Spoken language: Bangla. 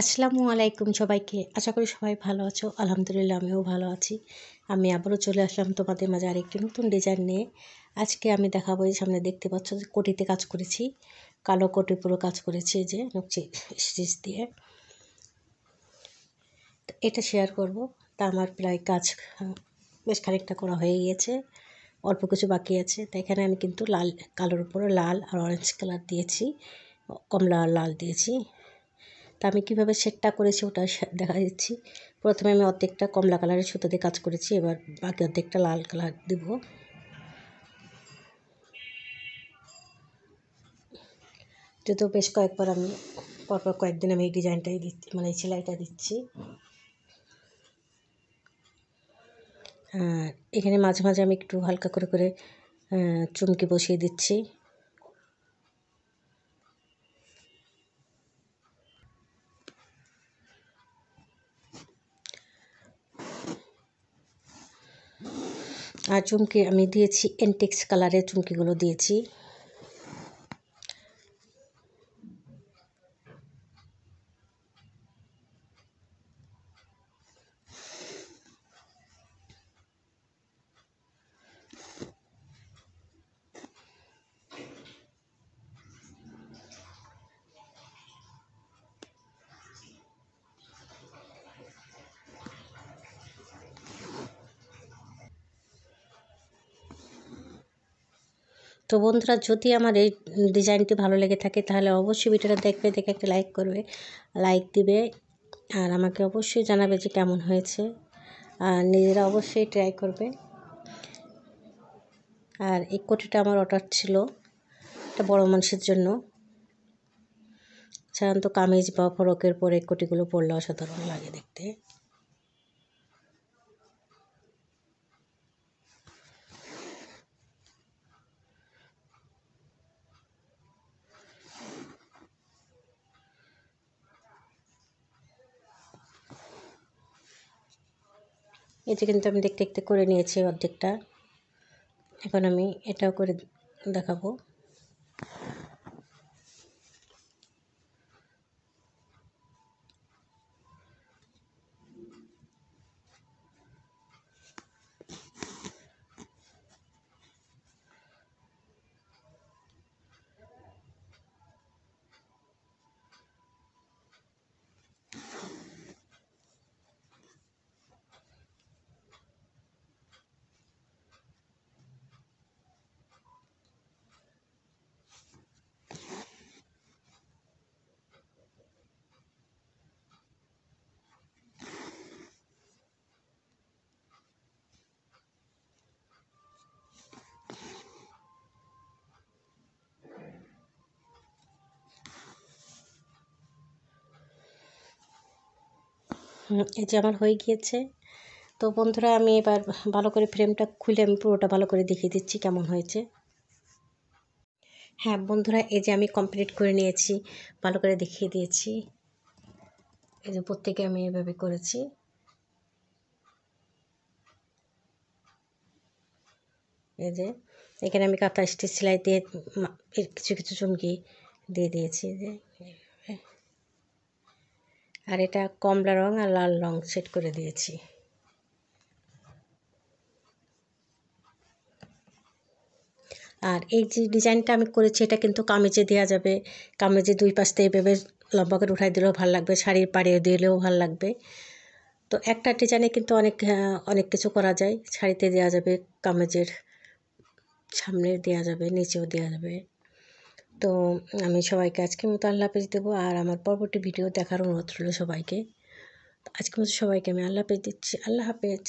আসসালামু আলাইকুম সবাইকে আশা করি সবাই ভালো আছো আলহামদুলিল্লাহ আমিও ভালো আছি আমি আবারও চলে আসলাম তোমাদের মাঝে আরেকটি নতুন ডিজাইন নিয়ে আজকে আমি দেখাবো যে সামনে দেখতে পাচ্ছ যে কোটিতে কাজ করেছি কালো কোটি পুরো কাজ করেছি যে নকচি স্টিচ দিয়ে এটা শেয়ার করব তা আমার প্রায় কাজ হ্যাঁ, বেশ খানিকটা করা হয়ে গিয়েছে অল্প কিছু বাকি আছে তাই এখানে আমি কিন্তু লাল কালোর উপরে লাল আর অরেঞ্জ কালার দিয়েছি কমলা লাল দিয়েছি তা আমি কীভাবে সেটটা করেছি ওটা দেখা যাচ্ছি প্রথমে আমি অর্ধেকটা কমলা কালারের সুতো দিয়ে কাজ করেছি এবার বাকি অর্ধেকটা লাল কালার দেব যত বেশ কয়েকবার আমি পরপর কয়েকদিন আমি এই ডিজাইনটাই দিচ্ছি মানে এই সেলাইটা দিচ্ছি এখানে মাঝে মাঝে আমি একটু হালকা করে করে চুমকি বসিয়ে দিচ্ছি আর চুমকি আমি দিয়েছি এনটেক্স কালারের চুমকিগুলো দিয়েছি তো বন্ধুরা যদি আমার এই ডিজাইনটি ভালো লেগে থাকে তাহলে অবশ্যই ভিডিওটা দেখবে দেখে একটা লাইক করবে লাইক দিবে আর আমাকে অবশ্যই জানাবে যে কেমন হয়েছে আর নিজেরা অবশ্যই ট্রাই করবে আর এই কোটিটা আমার অর্ডার ছিল এটা বড় মানুষের জন্য সাধারণত কামিজ বা ফরকের পরে কোটিগুলো পরলে অসাধারণ লাগে দেখতে এতে কিন্তু আমি দেখতে দেখতে করে নিয়েছি অর্ধেকটা এখন আমি এটাও করে দেখাবো এই যে আমার হয়ে গিয়েছে তো বন্ধুরা আমি এবার ভালো করে ফ্রেমটা খুলে আমি পুরোটা ভালো করে দেখিয়ে দিচ্ছি কেমন হয়েছে হ্যাঁ বন্ধুরা এই যে আমি কমপ্লিট করে নিয়েছি ভালো করে দেখিয়ে দিয়েছি এই যে প্রত্যেকে আমি এভাবে করেছি এই যে এখানে আমি কাঁথা স্টিচ সেলাই দিয়ে কিছু কিছু চুমকি দিয়ে দিয়েছি যে আর এটা কমলা রং আর লাল রং সেট করে দিয়েছি আর এই যে ডিজাইনটা আমি করেছি এটা কিন্তু কামেজে দেওয়া যাবে কামেজে দুই পাশ থেকে এভাবে লম্বা করে উঠাই দিলেও ভালো লাগবে শাড়ির পাড়িয়ে দিলেও ভালো লাগবে তো একটা ডিজাইনে কিন্তু অনেক হ্যাঁ, অনেক কিছু করা যায় শাড়িতে দেওয়া যাবে কামেজের সামনে দেওয়া যাবে নিচেও দেওয়া যাবে তো আমি সবাইকে আজকে মতো আল্লাহ পেজ দেবো আর আমার পরবর্তী ভিডিও দেখার অনুরোধ রইল সবাইকে আজকের মতো সবাইকে আমি আল্লাহ পেজ দিচ্ছি আল্লাহ হাফেজ